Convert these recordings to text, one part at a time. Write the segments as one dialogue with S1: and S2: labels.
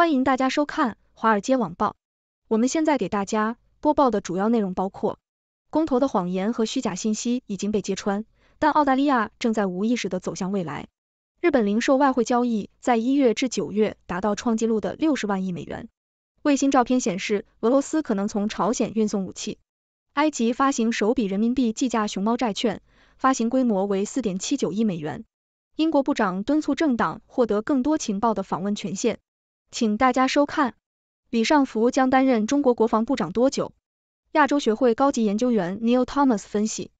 S1: 欢迎大家收看《华尔街网报》。我们现在给大家播报的主要内容包括：公投的谎言和虚假信息已经被揭穿，但澳大利亚正在无意识地走向未来。日本零售外汇交易在一月至九月达到创纪录的六十万亿美元。卫星照片显示，俄罗斯可能从朝鲜运送武器。埃及发行首笔人民币计价熊猫债券，发行规模为四点七九亿美元。英国部长敦促政党获得更多情报的访问权限。请大家收看。李尚福将担任中国国防部长多久？亚洲学会高级研究员 Neil Thomas 分析，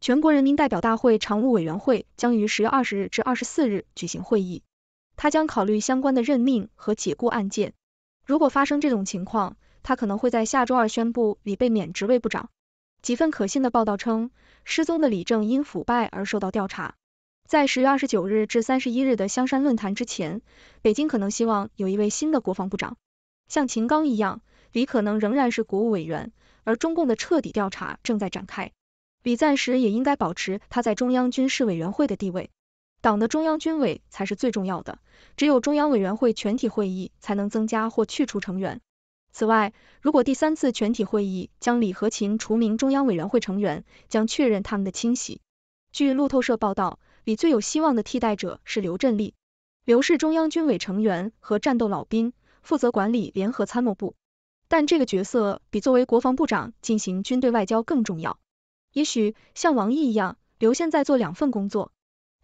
S1: 全国人民代表大会常务委员会将于十月二十日至二十四日举行会议，他将考虑相关的任命和解雇案件。如果发生这种情况，他可能会在下周二宣布李被免职位部长。几份可信的报道称，失踪的李正因腐败而受到调查。在十月二十九日至三十一日的香山论坛之前，北京可能希望有一位新的国防部长，像秦刚一样，李可能仍然是国务委员，而中共的彻底调查正在展开，李暂时也应该保持他在中央军事委员会的地位。党的中央军委才是最重要的，只有中央委员会全体会议才能增加或去除成员。此外，如果第三次全体会议将李和秦除名中央委员会成员，将确认他们的清洗。据路透社报道。里最有希望的替代者是刘振立，刘是中央军委成员和战斗老兵，负责管理联合参谋部。但这个角色比作为国防部长进行军队外交更重要。也许像王毅一样，刘现在做两份工作。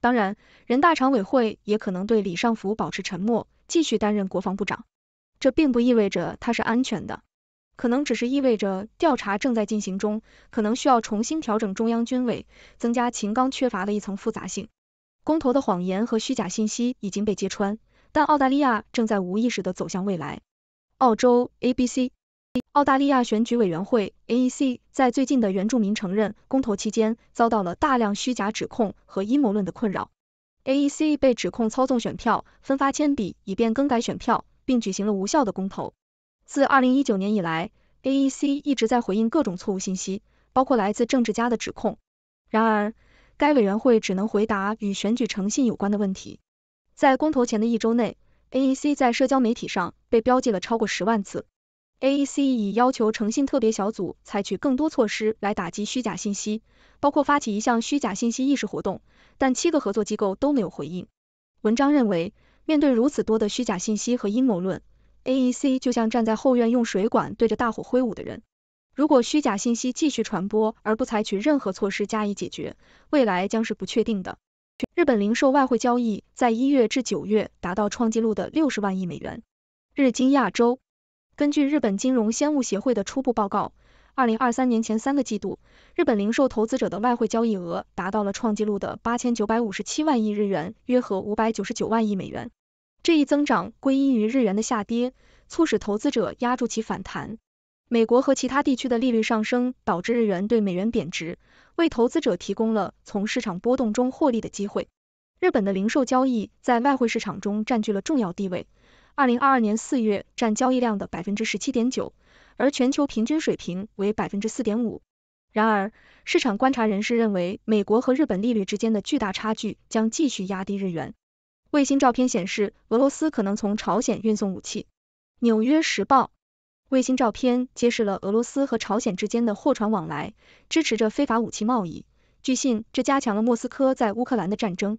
S1: 当然，人大常委会也可能对李尚福保持沉默，继续担任国防部长。这并不意味着他是安全的。可能只是意味着调查正在进行中，可能需要重新调整中央军委，增加秦刚缺乏的一层复杂性。公投的谎言和虚假信息已经被揭穿，但澳大利亚正在无意识地走向未来。澳洲 ABC，澳大利亚选举委员会 AEC 在最近的原住民承认公投期间遭到了大量虚假指控和阴谋论的困扰。AEC 被指控操纵选票、分发铅笔以便更改选票，并举行了无效的公投。自二零一九年以来，AEC 一直在回应各种错误信息，包括来自政治家的指控。然而，该委员会只能回答与选举诚信有关的问题。在公投前的一周内，AEC 在社交媒体上被标记了超过十万次。AEC 已要求诚信特别小组采取更多措施来打击虚假信息，包括发起一项虚假信息意识活动，但七个合作机构都没有回应。文章认为，面对如此多的虚假信息和阴谋论，AEC 就像站在后院用水管对着大火挥舞的人，如果虚假信息继续传播而不采取任何措施加以解决，未来将是不确定的。日本零售外汇交易在一月至九月达到创纪录的六十万亿美元。日经亚洲根据日本金融先物协会的初步报告，二零二三年前三个季度，日本零售投资者的外汇交易额达到了创纪录的八千九百五十七万亿日元，约合五百九十九万亿美元。这一增长归因于日元的下跌，促使投资者压住其反弹。美国和其他地区的利率上升导致日元对美元贬值，为投资者提供了从市场波动中获利的机会。日本的零售交易在外汇市场中占据了重要地位，2022年四月占交易量的百分之十七点九，而全球平均水平为百分之四点五。然而，市场观察人士认为，美国和日本利率之间的巨大差距将继续压低日元。卫星照片显示，俄罗斯可能从朝鲜运送武器。纽约时报卫星照片揭示了俄罗斯和朝鲜之间的货船往来，支持着非法武器贸易。据信，这加强了莫斯科在乌克兰的战争。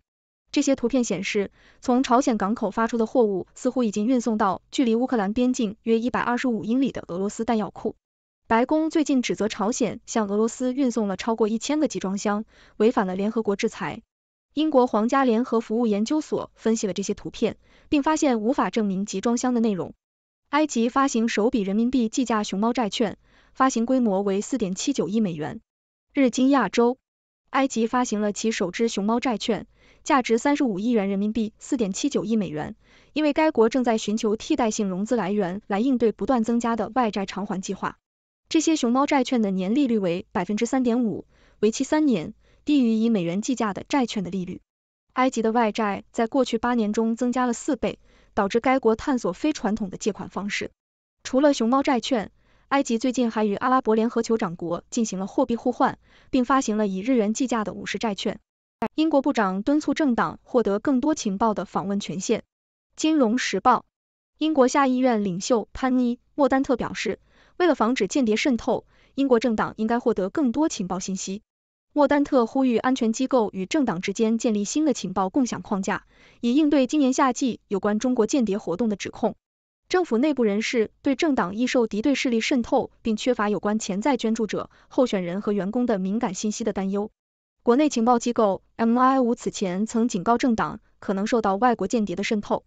S1: 这些图片显示，从朝鲜港口发出的货物似乎已经运送到距离乌克兰边境约一百二十五英里的俄罗斯弹药库。白宫最近指责朝鲜向俄罗斯运送了超过一千个集装箱，违反了联合国制裁。英国皇家联合服务研究所分析了这些图片，并发现无法证明集装箱的内容。埃及发行首笔人民币计价熊猫债券，发行规模为四点七九亿美元。日经亚洲，埃及发行了其首只熊猫债券，价值三十五亿元人民币（四点七九亿美元），因为该国正在寻求替代性融资来源来应对不断增加的外债偿还计划。这些熊猫债券的年利率为百分之三点五，为期三年。低于以美元计价的债券的利率。埃及的外债在过去八年中增加了四倍，导致该国探索非传统的借款方式。除了熊猫债券，埃及最近还与阿拉伯联合酋长国进行了货币互换，并发行了以日元计价的五十债券。英国部长敦促政党获得更多情报的访问权限。《金融时报》英国下议院领袖潘妮·莫丹特表示，为了防止间谍渗透，英国政党应该获得更多情报信息。莫丹特呼吁安全机构与政党之间建立新的情报共享框架，以应对今年夏季有关中国间谍活动的指控。政府内部人士对政党易受敌对势力渗透，并缺乏有关潜在捐助者、候选人和员工的敏感信息的担忧。国内情报机构 MI 五此前曾警告政党可能受到外国间谍的渗透。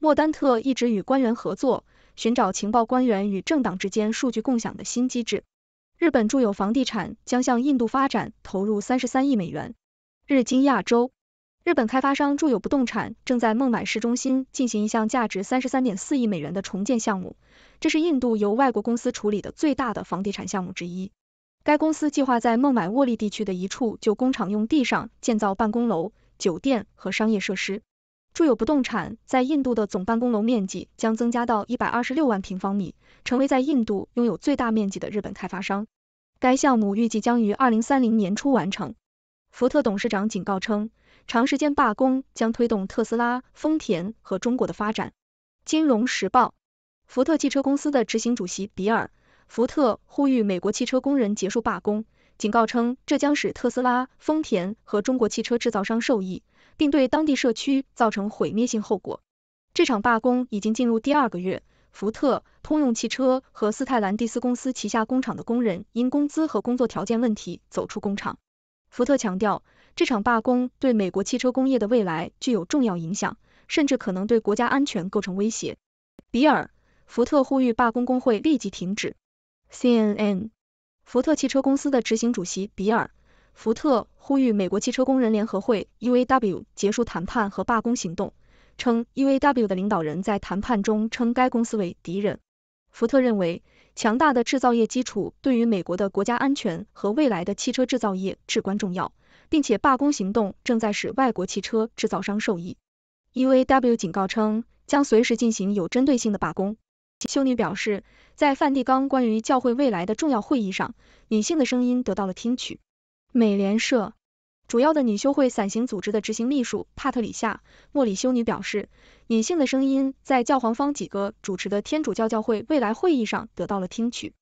S1: 莫丹特一直与官员合作，寻找情报官员与政党之间数据共享的新机制。日本住友房地产将向印度发展投入三十三亿美元。日经亚洲，日本开发商住友不动产正在孟买市中心进行一项价值三十三点四亿美元的重建项目，这是印度由外国公司处理的最大的房地产项目之一。该公司计划在孟买沃利地区的一处旧工厂用地上建造办公楼、酒店和商业设施。住有不动产在印度的总办公楼面积将增加到一百二十六万平方米，成为在印度拥有最大面积的日本开发商。该项目预计将于二零三零年初完成。福特董事长警告称，长时间罢工将推动特斯拉、丰田和中国的发展。金融时报，福特汽车公司的执行主席比尔·福特呼吁美国汽车工人结束罢工，警告称这将使特斯拉、丰田和中国汽车制造商受益。并对当地社区造成毁灭性后果。这场罢工已经进入第二个月，福特、通用汽车和斯泰兰蒂斯公司旗下工厂的工人因工资和工作条件问题走出工厂。福特强调，这场罢工对美国汽车工业的未来具有重要影响，甚至可能对国家安全构成威胁。比尔·福特呼吁罢工工会立即停止。CNN，福特汽车公司的执行主席比尔。福特呼吁美国汽车工人联合会 （UAW） 结束谈判和罢工行动，称 UAW 的领导人在谈判中称该公司为敌人。福特认为，强大的制造业基础对于美国的国家安全和未来的汽车制造业至关重要，并且罢工行动正在使外国汽车制造商受益。UAW 警告称，将随时进行有针对性的罢工。修女表示，在梵蒂冈关于教会未来的重要会议上，女性的声音得到了听取。美联社主要的女修会伞形组织的执行秘书帕特里夏·莫里修女表示，女性的声音在教皇方几个主持的天主教教会未来会议上得到了听取。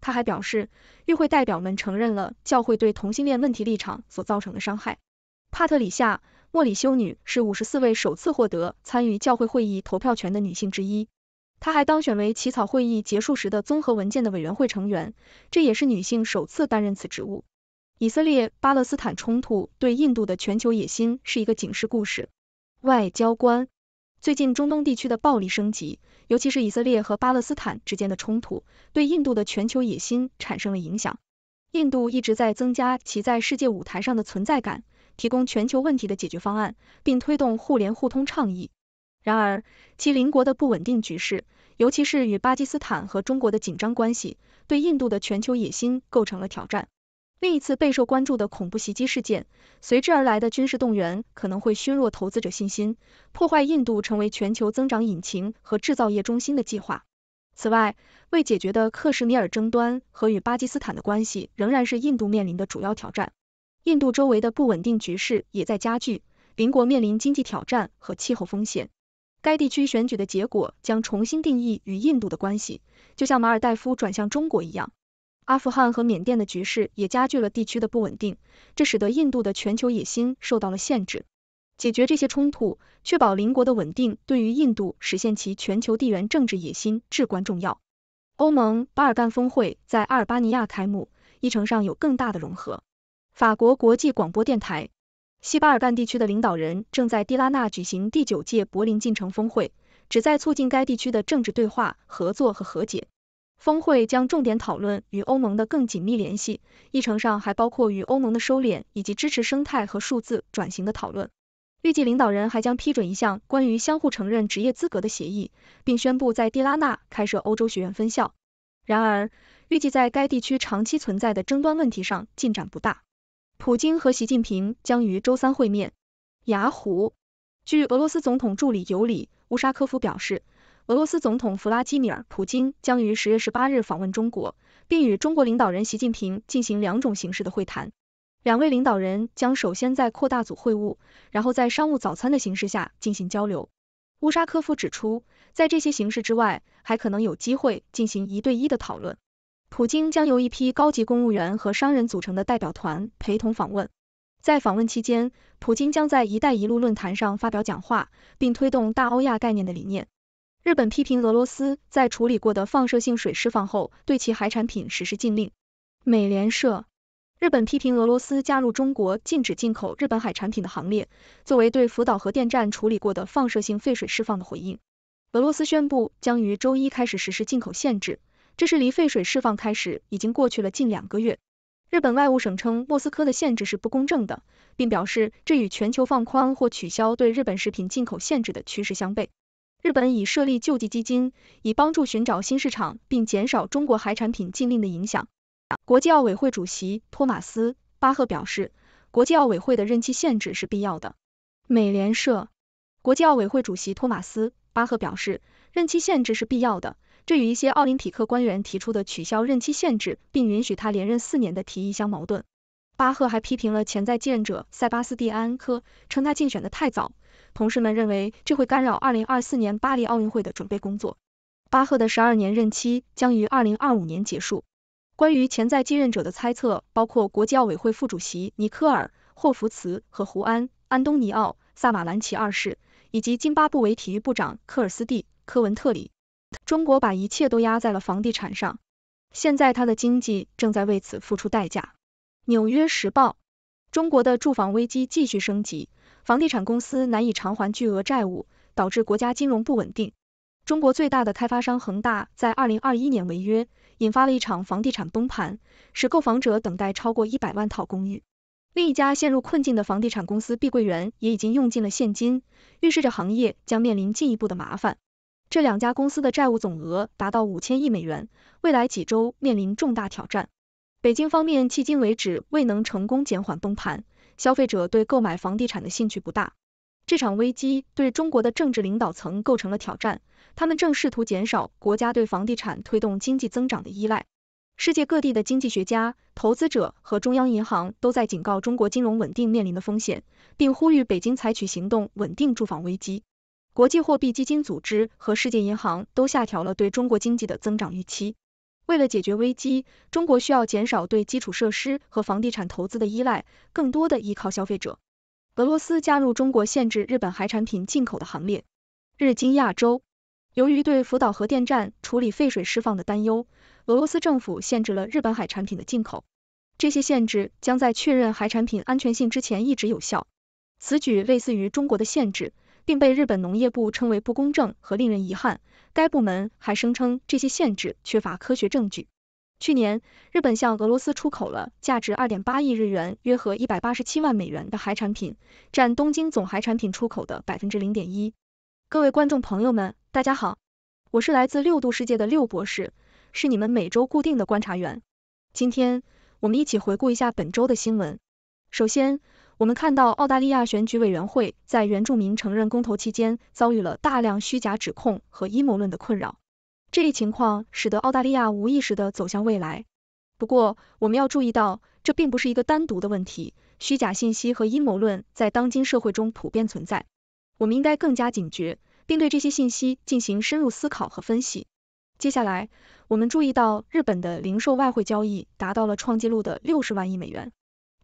S1: 她还表示，与会代表们承认了教会对同性恋问题立场所造成的伤害。帕特里夏·莫里修女是五十四位首次获得参与教会会议投票权的女性之一，她还当选为起草会议结束时的综合文件的委员会成员，这也是女性首次担任此职务。以色列巴勒斯坦冲突对印度的全球野心是一个警示故事。外交官最近中东地区的暴力升级，尤其是以色列和巴勒斯坦之间的冲突，对印度的全球野心产生了影响。印度一直在增加其在世界舞台上的存在感，提供全球问题的解决方案，并推动互联互通倡议。然而，其邻国的不稳定局势，尤其是与巴基斯坦和中国的紧张关系，对印度的全球野心构成了挑战。另一次备受关注的恐怖袭击事件，随之而来的军事动员可能会削弱投资者信心，破坏印度成为全球增长引擎和制造业中心的计划。此外，未解决的克什米尔争端和与巴基斯坦的关系仍然是印度面临的主要挑战。印度周围的不稳定局势也在加剧，邻国面临经济挑战和气候风险。该地区选举的结果将重新定义与印度的关系，就像马尔代夫转向中国一样。阿富汗和缅甸的局势也加剧了地区的不稳定，这使得印度的全球野心受到了限制。解决这些冲突，确保邻国的稳定，对于印度实现其全球地缘政治野心至关重要。欧盟巴尔干峰会在阿尔巴尼亚开幕，议程上有更大的融合。法国国际广播电台，西巴尔干地区的领导人正在蒂拉纳举行第九届柏林进程峰会，旨在促进该地区的政治对话、合作和和解。峰会将重点讨论与欧盟的更紧密联系，议程上还包括与欧盟的收敛以及支持生态和数字转型的讨论。预计领导人还将批准一项关于相互承认职业资格的协议，并宣布在蒂拉纳开设欧洲学院分校。然而，预计在该地区长期存在的争端问题上进展不大。普京和习近平将于周三会面。雅虎，据俄罗斯总统助理尤里·乌沙科夫表示。俄罗斯总统弗拉基米尔·普京将于十月十八日访问中国，并与中国领导人习近平进行两种形式的会谈。两位领导人将首先在扩大组会晤，然后在商务早餐的形式下进行交流。乌沙科夫指出，在这些形式之外，还可能有机会进行一对一的讨论。普京将由一批高级公务员和商人组成的代表团陪同访问。在访问期间，普京将在“一带一路”论坛上发表讲话，并推动大欧亚概念的理念。日本批评俄罗斯在处理过的放射性水释放后，对其海产品实施禁令。美联社，日本批评俄罗斯加入中国禁止进口日本海产品的行列，作为对福岛核电站处理过的放射性废水释放的回应。俄罗斯宣布将于周一开始实施进口限制，这是离废水释放开始已经过去了近两个月。日本外务省称莫斯科的限制是不公正的，并表示这与全球放宽或取消对日本食品进口限制的趋势相悖。日本已设立救济基金，以帮助寻找新市场，并减少中国海产品禁令的影响。国际奥委会主席托马斯·巴赫表示，国际奥委会的任期限制是必要的。美联社，国际奥委会主席托马斯·巴赫表示，任期限制是必要的，这与一些奥林匹克官员提出的取消任期限制并允许他连任四年的提议相矛盾。巴赫还批评了潜在继任者塞巴斯蒂安科，称他竞选的太早，同事们认为这会干扰二零二四年巴黎奥运会的准备工作。巴赫的十二年任期将于二零二五年结束。关于潜在继任者的猜测包括国际奥委会副主席尼科尔霍弗茨和胡安安东尼奥萨马兰奇二世，以及津巴布韦体育部长科尔斯蒂科文特里。中国把一切都压在了房地产上，现在他的经济正在为此付出代价。《纽约时报》：中国的住房危机继续升级，房地产公司难以偿还巨额债务，导致国家金融不稳定。中国最大的开发商恒大在二零二一年违约，引发了一场房地产崩盘，使购房者等待超过一百万套公寓。另一家陷入困境的房地产公司碧桂园也已经用尽了现金，预示着行业将面临进一步的麻烦。这两家公司的债务总额达到五千亿美元，未来几周面临重大挑战。北京方面迄今为止未能成功减缓崩盘，消费者对购买房地产的兴趣不大。这场危机对中国的政治领导层构成了挑战，他们正试图减少国家对房地产推动经济增长的依赖。世界各地的经济学家、投资者和中央银行都在警告中国金融稳定面临的风险，并呼吁北京采取行动稳定住房危机。国际货币基金组织和世界银行都下调了对中国经济的增长预期。为了解决危机，中国需要减少对基础设施和房地产投资的依赖，更多的依靠消费者。俄罗斯加入中国限制日本海产品进口的行列。日经亚洲，由于对福岛核电站处理废水释放的担忧，俄罗斯政府限制了日本海产品的进口。这些限制将在确认海产品安全性之前一直有效。此举类似于中国的限制。并被日本农业部称为不公正和令人遗憾。该部门还声称这些限制缺乏科学证据。去年，日本向俄罗斯出口了价值二点八亿日元（约合一百八十七万美元）的海产品，占东京总海产品出口的百分之零点一。各位观众朋友们，大家好，我是来自六度世界的六博士，是你们每周固定的观察员。今天，我们一起回顾一下本周的新闻。首先，我们看到澳大利亚选举委员会在原住民承认公投期间遭遇了大量虚假指控和阴谋论的困扰，这一情况使得澳大利亚无意识地走向未来。不过，我们要注意到，这并不是一个单独的问题，虚假信息和阴谋论在当今社会中普遍存在。我们应该更加警觉，并对这些信息进行深入思考和分析。接下来，我们注意到日本的零售外汇交易达到了创纪录的六十万亿美元。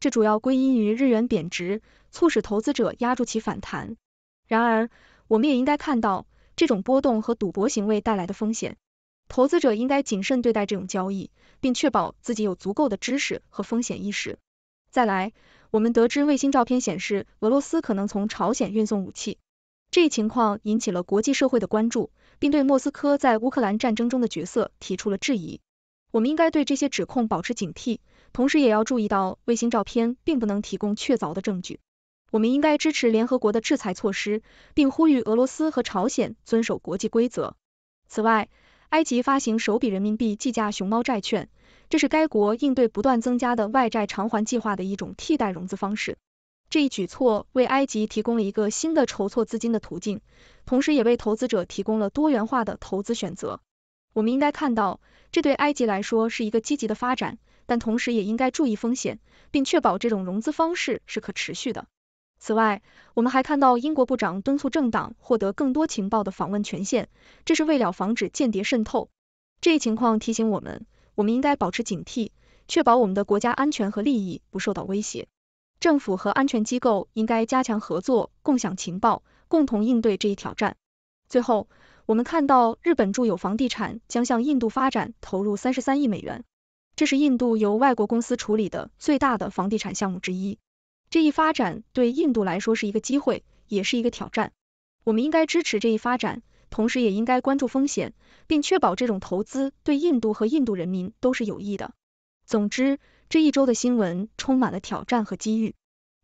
S1: 这主要归因于日元贬值，促使投资者压住其反弹。然而，我们也应该看到这种波动和赌博行为带来的风险。投资者应该谨慎对待这种交易，并确保自己有足够的知识和风险意识。再来，我们得知卫星照片显示俄罗斯可能从朝鲜运送武器，这一情况引起了国际社会的关注，并对莫斯科在乌克兰战争中的角色提出了质疑。我们应该对这些指控保持警惕。同时也要注意到，卫星照片并不能提供确凿的证据。我们应该支持联合国的制裁措施，并呼吁俄罗斯和朝鲜遵守国际规则。此外，埃及发行首笔人民币计价熊猫债券，这是该国应对不断增加的外债偿还计划的一种替代融资方式。这一举措为埃及提供了一个新的筹措资金的途径，同时也为投资者提供了多元化的投资选择。我们应该看到，这对埃及来说是一个积极的发展。但同时也应该注意风险，并确保这种融资方式是可持续的。此外，我们还看到英国部长敦促政党获得更多情报的访问权限，这是为了防止间谍渗透。这一情况提醒我们，我们应该保持警惕，确保我们的国家安全和利益不受到威胁。政府和安全机构应该加强合作，共享情报，共同应对这一挑战。最后，我们看到日本住友房地产将向印度发展投入三十三亿美元。这是印度由外国公司处理的最大的房地产项目之一。这一发展对印度来说是一个机会，也是一个挑战。我们应该支持这一发展，同时也应该关注风险，并确保这种投资对印度和印度人民都是有益的。总之，这一周的新闻充满了挑战和机遇。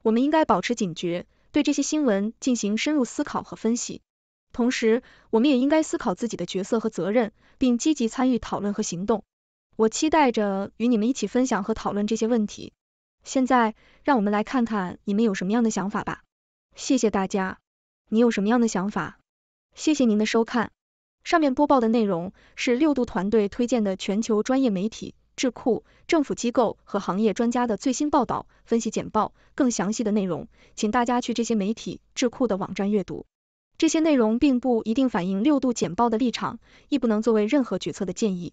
S1: 我们应该保持警觉，对这些新闻进行深入思考和分析。同时，我们也应该思考自己的角色和责任，并积极参与讨论和行动。我期待着与你们一起分享和讨论这些问题。现在，让我们来看看你们有什么样的想法吧。谢谢大家。你有什么样的想法？谢谢您的收看。上面播报的内容是六度团队推荐的全球专业媒体、智库、政府机构和行业专家的最新报道、分析简报。更详细的内容，请大家去这些媒体、智库的网站阅读。这些内容并不一定反映六度简报的立场，亦不能作为任何决策的建议。